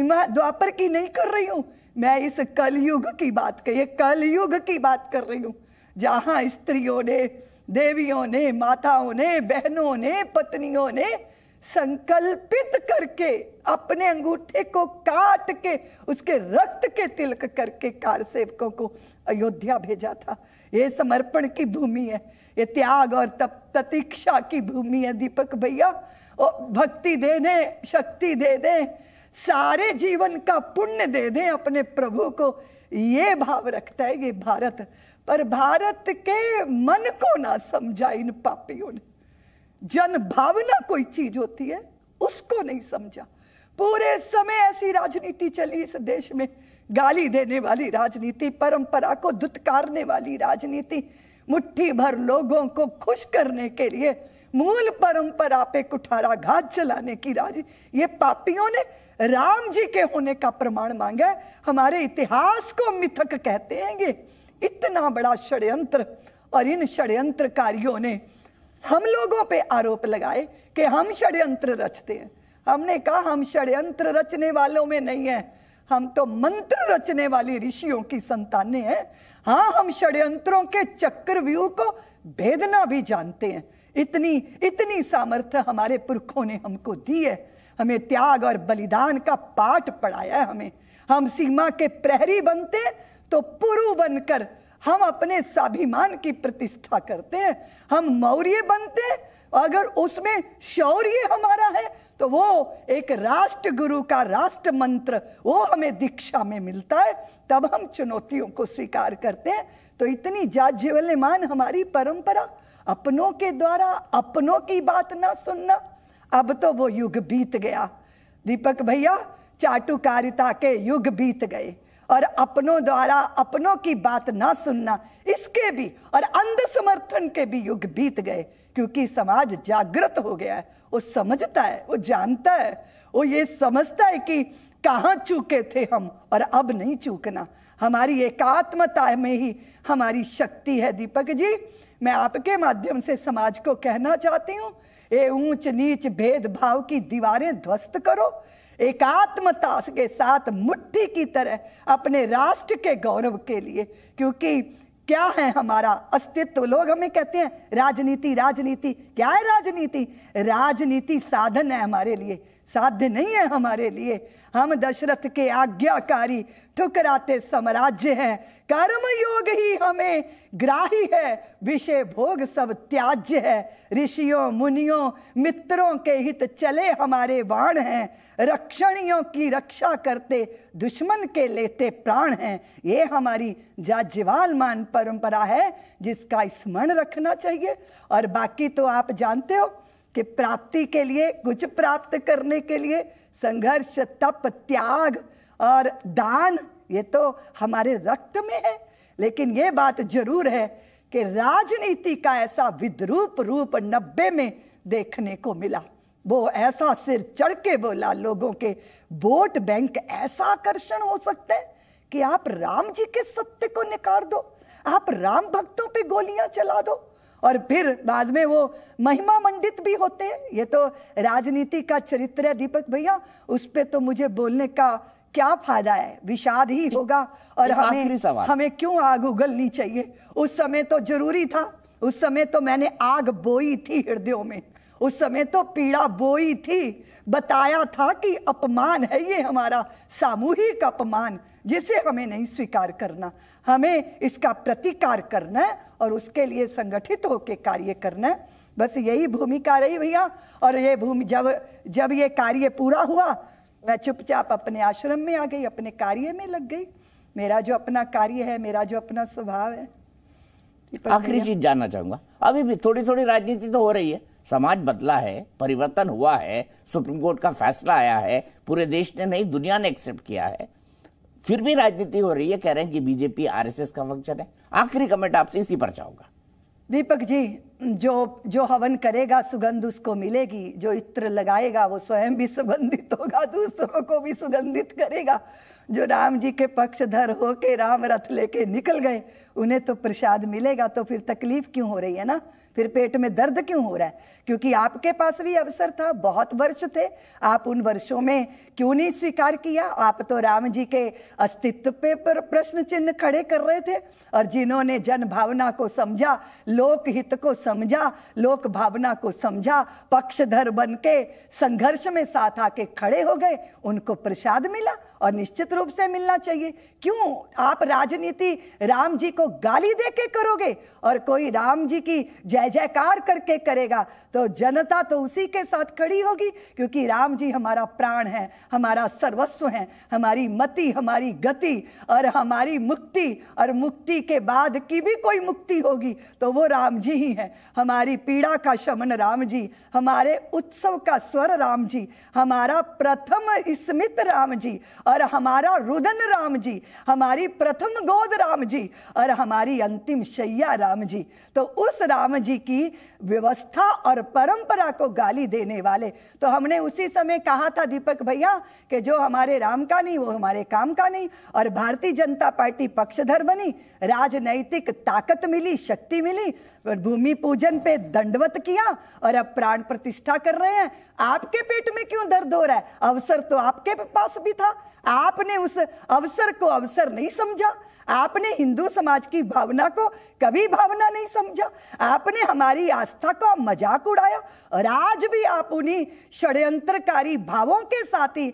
मैं द्वापर की नहीं कर रही हूँ मैं इस कलयुग की बात कर कलयुग की बात कर रही हूँ जहाँ स्त्रियों ने देवियों ने माताओं ने बहनों ने पत्नियों ने संकल्पित करके अपने अंगूठे को काट के उसके रक्त के तिलक करके कार सेवकों को अयोध्या भेजा था ये समर्पण की भूमि है ये त्याग और तप प्रतीक्षा की भूमि है दीपक भैया और भक्ति दे दें शक्ति दे दें सारे जीवन का पुण्य दे दें अपने प्रभु को ये भाव रखता है ये भारत पर भारत के मन को ना समझा इन पापियों ने जन भावना कोई चीज होती है उसको नहीं समझा पूरे समय ऐसी राजनीति चली इस देश में गाली देने वाली राजनीति परंपरा को दुत्कारने वाली राजनीति मुट्ठी भर लोगों को खुश करने के लिए मूल परंपरा पे कुठारा घात चलाने की राज ये पापियों ने राम जी के होने का प्रमाण मांगा है हमारे इतिहास को मिथक कहते हैं ये इतना बड़ा षड्यंत्र और इन षड्यंत्रकारियों ने हम लोगों पे आरोप लगाए कि हम षड्यंत्र रचते हैं हमने कहा हम षड्यंत्र रचने वालों में नहीं है हम तो मंत्र रचने वाली ऋषियों की संतानें हैं हाँ हम षड्यंत्रों के चक्रव्यूह को भेदना भी जानते हैं इतनी इतनी सामर्थ्य हमारे पुरखों ने हमको दी है हमें त्याग और बलिदान का पाठ पढ़ाया है हमें हम सीमा के प्रहरी बनते तो पुरु बनकर हम अपने स्वाभिमान की प्रतिष्ठा करते हैं हम मौर्य बनते अगर उसमें शौर्य हमारा है तो वो एक राष्ट्र गुरु का राष्ट्र मंत्र वो हमें दीक्षा में मिलता है तब हम चुनौतियों को स्वीकार करते हैं तो इतनी जाज्वल्यमान हमारी परंपरा अपनों के द्वारा अपनों की बात ना सुनना अब तो वो युग बीत गया दीपक भैया चाटुकारिता के युग बीत गए और अपनों द्वारा अपनों की बात ना सुनना इसके भी और अंध समर्थन के भी युग बीत गए क्योंकि समाज जागृत हो गया है वो समझता है वो जानता है वो ये समझता है कि कहाँ चूके थे हम और अब नहीं चूकना हमारी एकात्मता में ही हमारी शक्ति है दीपक जी मैं आपके माध्यम से समाज को कहना चाहती हूँ ये ऊंच नीच भेदभाव की दीवारें ध्वस्त करो एकात्मता के साथ मुट्ठी की तरह अपने राष्ट्र के गौरव के लिए क्योंकि क्या है हमारा अस्तित्व लोग हमें कहते हैं राजनीति राजनीति क्या है राजनीति राजनीति साधन है हमारे लिए साध्य नहीं है हमारे लिए हम दशरथ के आज्ञाकारी ठुकराते साम्राज्य हैं कर्म योग ही हमें ग्राही है विषय भोग सब त्याज्य है ऋषियों मुनियों मित्रों के हित चले हमारे वाण हैं रक्षणियों की रक्षा करते दुश्मन के लेते प्राण हैं ये हमारी जाज्यवाल मान परंपरा है जिसका स्मरण रखना चाहिए और बाकी तो आप जानते हो कि प्राप्ति के लिए कुछ प्राप्त करने के लिए संघर्ष तप त्याग और दान ये तो हमारे रक्त में है लेकिन ये बात जरूर है कि राजनीति का ऐसा विद्रूप रूप नब्बे में देखने को मिला वो ऐसा सिर चढ़ के बोला लोगों के वोट बैंक ऐसा आकर्षण हो सकते हैं कि आप राम जी के सत्य को निकाल दो आप राम भक्तों पे गोलियां चला दो और फिर बाद में वो महिमा मंडित भी होते हैं ये तो राजनीति का चरित्र है दीपक भैया उस पर तो मुझे बोलने का क्या फायदा है विषाद ही होगा और हमें हमें क्यों आग उगलनी चाहिए उस समय तो जरूरी था उस समय तो मैंने आग बोई थी हृदयों में उस समय तो पीड़ा बोई थी बताया था कि अपमान है ये हमारा सामूहिक अपमान जिसे हमें नहीं स्वीकार करना हमें इसका प्रतिकार करना और उसके लिए संगठित होकर कार्य करना है बस यही भूमिका रही भैया और ये भूमि जब जब ये कार्य पूरा हुआ मैं चुपचाप अपने आश्रम में आ गई अपने कार्य में लग गई मेरा जो अपना कार्य है मेरा जो अपना स्वभाव है आखिरी चीज जानना चाहूंगा अभी भी थोड़ी थोड़ी राजनीति तो हो रही है समाज बदला है परिवर्तन हुआ है सुप्रीम कोर्ट का फैसला आया है पूरे देश ने नहीं दुनिया ने एक्सेप्ट किया है फिर भी राजनीति हो रही है कह रहे हैं कि बीजेपी आरएसएस का फंक्शन है आखिरी कमेंट आपसे इसी पर चाहूंगा दीपक जी जो जो हवन करेगा सुगंध उसको मिलेगी जो इत्र लगाएगा वो स्वयं भी सुगंधित होगा दूसरों को भी सुगंधित करेगा जो राम जी के पक्षधर होके राम रथ लेके निकल गए उन्हें तो प्रसाद मिलेगा तो फिर तकलीफ क्यों हो रही है ना फिर पेट में दर्द क्यों हो रहा है क्योंकि आपके पास भी अवसर था बहुत वर्ष थे आप उन वर्षों में क्यों नहीं स्वीकार किया आप तो राम जी के अस्तित्व पे पर प्रश्न चिन्ह खड़े कर रहे थे और जिन्होंने जन भावना को समझा लोक हित को समझा लोक भावना को समझा पक्षधर बन के संघर्ष में साथ आके खड़े हो गए उनको प्रसाद मिला और निश्चित रूप से मिलना चाहिए क्यों आप राजनीति राम जी को गाली दे के करोगे और कोई राम जी की जय जय जयकार करके करेगा तो जनता तो उसी के साथ खड़ी होगी क्योंकि राम जी हमारा प्राण है हमारा सर्वस्व है हमारी मति हमारी गति और हमारी मुक्ति और मुक्ति के बाद की भी कोई मुक्ति होगी तो वो राम जी ही है हमारी पीड़ा का शमन राम जी हमारे उत्सव का स्वर राम जी हमारा प्रथम स्मित राम जी और हमारा रुदन राम जी हमारी प्रथम गोद राम जी और हमारी अंतिम शैया राम जी तो उस राम जी जी की व्यवस्था और परंपरा को गाली देने वाले तो हमने उसी समय कहा था दीपक भैया कि जो हमारे राम का नहीं वो हमारे काम का नहीं और भारतीय जनता पार्टी पक्षधर बनी राजनैतिक ताकत मिली शक्ति मिली और भूमि पूजन पे दंडवत किया और अब प्राण प्रतिष्ठा कर रहे हैं आपके पेट में क्यों दर्द हो रहा है अवसर तो आपके पास भी था आपने उस अवसर को अवसर नहीं समझा आपने हिंदू समाज की भावना को कभी भावना नहीं समझा आपने हमारी आस्था का मजाक उड़ाया और आज भी आप उन्हीं षड्यंत्रकारी भावों के साथ ही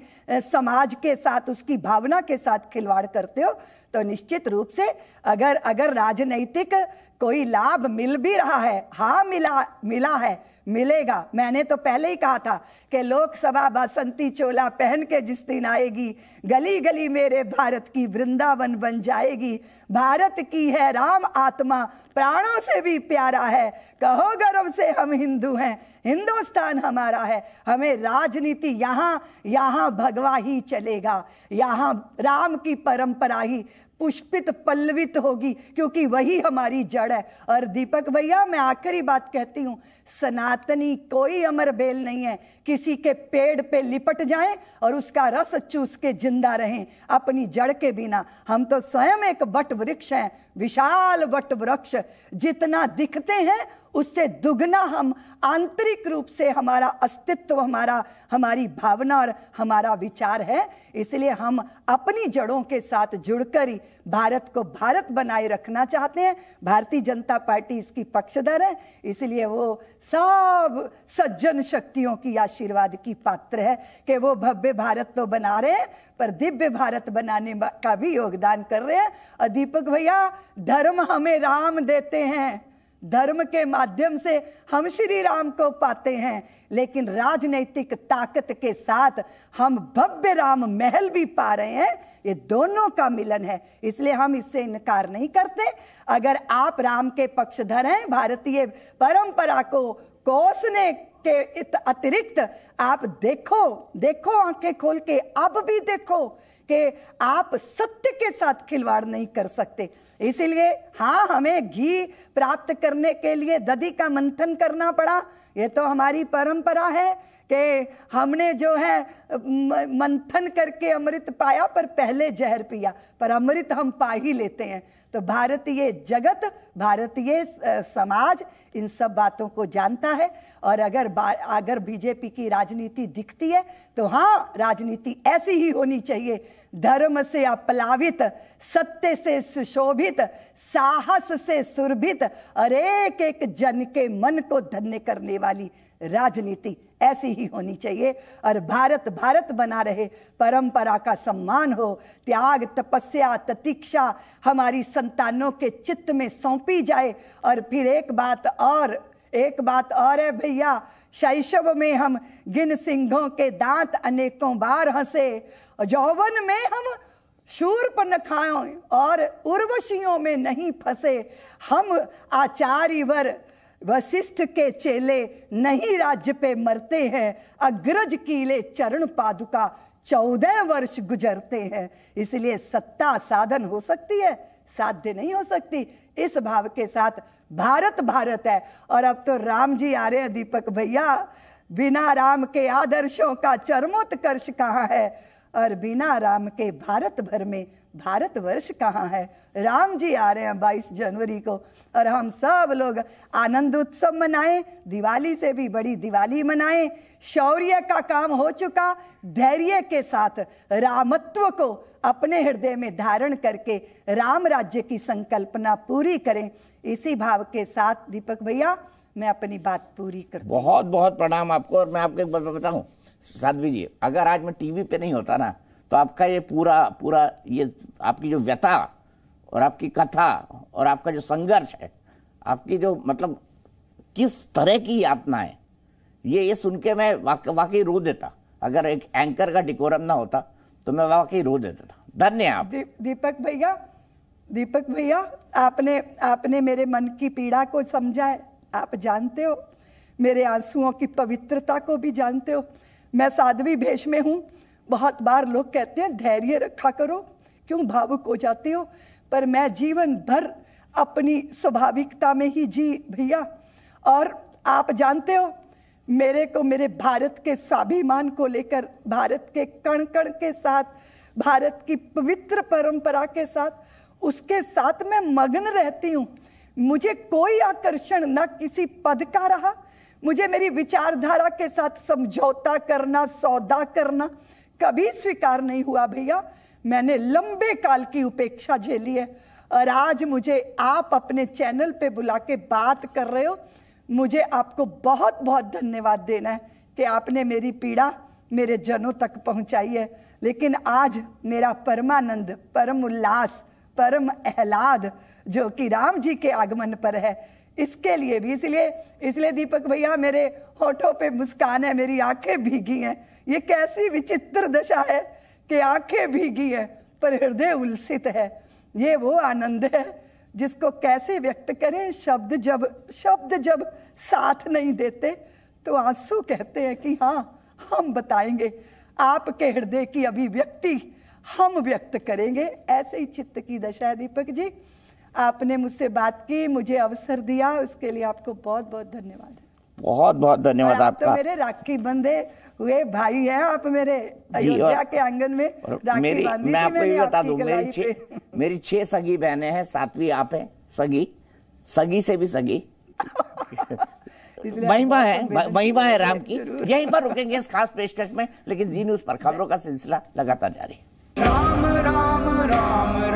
समाज के साथ उसकी भावना के साथ खिलवाड़ करते हो तो निश्चित रूप से अगर अगर राजनैतिक कोई लाभ मिल भी रहा है हाँ मिला मिला है मिलेगा मैंने तो पहले ही कहा था कि लोकसभा बसंती चोला पहन के जिस दिन आएगी गली गली मेरे भारत की वृंदावन बन जाएगी भारत की है राम आत्मा प्राणों से भी प्यारा है कहो गर्व से हम हिंदू हैं हिंदुस्तान हमारा है हमें राजनीति यहाँ यहाँ भगवा ही चलेगा यहाँ राम की परंपरा ही पुष्पित पल्लवित होगी क्योंकि वही हमारी जड़ है और दीपक भैया मैं आखिरी बात कहती हूँ सनातनी कोई अमर बेल नहीं है किसी के पेड़ पे लिपट जाएं और उसका रस चूस के जिंदा रहें अपनी जड़ के बिना हम तो स्वयं एक वट वृक्ष हैं विशाल वट वृक्ष जितना दिखते हैं उससे दुगना हम आंतरिक रूप से हमारा अस्तित्व हमारा हमारी भावना और हमारा विचार है इसलिए हम अपनी जड़ों के साथ जुड़कर ही भारत को भारत बनाए रखना चाहते हैं भारतीय जनता पार्टी इसकी पक्षधर है इसलिए वो सब सज्जन शक्तियों की आशीर्वाद की पात्र है कि वो भव्य भारत तो बना रहे हैं पर दिव्य भारत बनाने का भी योगदान कर रहे हैं और दीपक भैया धर्म हमें राम देते हैं धर्म के माध्यम से हम श्री राम को पाते हैं लेकिन राजनीतिक ताकत के साथ हम भव्य राम महल भी पा रहे हैं ये दोनों का मिलन है इसलिए हम इससे इनकार नहीं करते अगर आप राम के पक्षधर हैं भारतीय परंपरा को कोसने के अतिरिक्त आप देखो देखो आंखें खोल के अब भी देखो कि आप सत्य के साथ खिलवाड़ नहीं कर सकते इसीलिए हाँ हमें घी प्राप्त करने के लिए दधी का मंथन करना पड़ा ये तो हमारी परंपरा है कि हमने जो है मंथन करके अमृत पाया पर पहले जहर पिया पर अमृत हम पा ही लेते हैं तो भारतीय जगत भारतीय समाज इन सब बातों को जानता है और अगर अगर बीजेपी की राजनीति दिखती है तो हाँ राजनीति ऐसी ही होनी चाहिए धर्म से अपलावित सत्य से सुशोभित साहस से सुरभित और एक एक जन के मन को धन्य करने वाली राजनीति ऐसी ही होनी चाहिए और भारत भारत बना रहे परंपरा का सम्मान हो त्याग तपस्या प्रतीक्षा हमारी संतानों के चित्त में सौंपी जाए और फिर एक बात और एक बात और है भैया शैशव में हम गिन सिंहों के दांत अनेकों बार हंसे यौवन में हम शूर पर न खाओ और उर्वशियों में नहीं फंसे हम आचार्य वर वशिष्ठ के चेले नहीं राज्य पे मरते हैं अग्रज कीले चरण पादुका चौदह वर्ष गुजरते हैं इसलिए सत्ता साधन हो सकती है साध्य नहीं हो सकती इस भाव के साथ भारत भारत है और अब तो राम जी आ रहे हैं दीपक भैया बिना राम के आदर्शों का चरमोत्कर्ष कहाँ है और बिना राम के भारत भर में भारतवर्ष कहाँ है राम जी आ रहे हैं 22 जनवरी को और हम सब लोग आनंद उत्सव मनाएं दिवाली से भी बड़ी दिवाली मनाएं शौर्य का काम हो चुका धैर्य के साथ रामत्व को अपने हृदय में धारण करके राम राज्य की संकल्पना पूरी करें इसी भाव के साथ दीपक भैया मैं अपनी बात पूरी कर बहुत बहुत प्रणाम आपको और मैं आपको एक बात बताऊं साध्वी जी अगर आज मैं टीवी पे नहीं होता ना तो आपका ये पूरा पूरा ये आपकी जो व्यथा और आपकी कथा और आपका जो संघर्ष है आपकी जो मतलब किस तरह की यातना है ये ये सुन के मैं वाक, वाकई रो देता अगर एक एंकर का डिकोरम ना होता तो मैं वाकई रो देता था धन्य आप दी, दीपक भैया दीपक भैया आपने आपने मेरे मन की पीड़ा को समझा है आप जानते हो मेरे आंसुओं की पवित्रता को भी जानते हो मैं साध्वी भेष में हूँ बहुत बार लोग कहते हैं धैर्य रखा करो क्यों भावुक हो जाते हो पर मैं जीवन भर अपनी स्वाभाविकता में ही जी भैया और आप जानते हो मेरे को मेरे भारत के स्वाभिमान को लेकर भारत के कण कण के साथ भारत की पवित्र परंपरा के साथ उसके साथ मैं मग्न रहती हूँ मुझे कोई आकर्षण न किसी पद का रहा मुझे मेरी विचारधारा के साथ समझौता करना सौदा करना कभी स्वीकार नहीं हुआ भैया मैंने लंबे काल की उपेक्षा झेली है और आज मुझे आप अपने चैनल पे बुला के बात कर रहे हो मुझे आपको बहुत बहुत धन्यवाद देना है कि आपने मेरी पीड़ा मेरे जनों तक पहुंचाई है लेकिन आज मेरा परमानंद परम उल्लास परम एहलाद जो कि राम जी के आगमन पर है इसके लिए भी इसलिए इसलिए दीपक भैया मेरे होठों पे मुस्कान है मेरी आंखें भीगी हैं ये कैसी विचित्र दशा है कि आंखें भीगी हैं पर हृदय उल्सित है ये वो आनंद है जिसको कैसे व्यक्त करें शब्द जब शब्द जब साथ नहीं देते तो आंसू कहते हैं कि हाँ हम बताएंगे आपके हृदय की अभिव्यक्ति हम व्यक्त करेंगे ऐसे ही चित्त की दशा है दीपक जी आपने मुझसे बात की मुझे अवसर दिया उसके लिए आपको बहुत बहुत धन्यवाद बहुत बहुत धन्यवाद आपका तो मेरे राखी बंधे हुए भाई हैं आप मेरे अयोध्या के आंगन में मेरी मैं आपको ये बता दूं मेरी छह सगी बहने हैं सातवीं आप है सगी सगी से भी सगी महिमा है महिमा है राम की यहीं पर रुकेंगे इस खास पेशकश में लेकिन जी न्यूज पर खबरों का सिलसिला लगातार जारी राम राम राम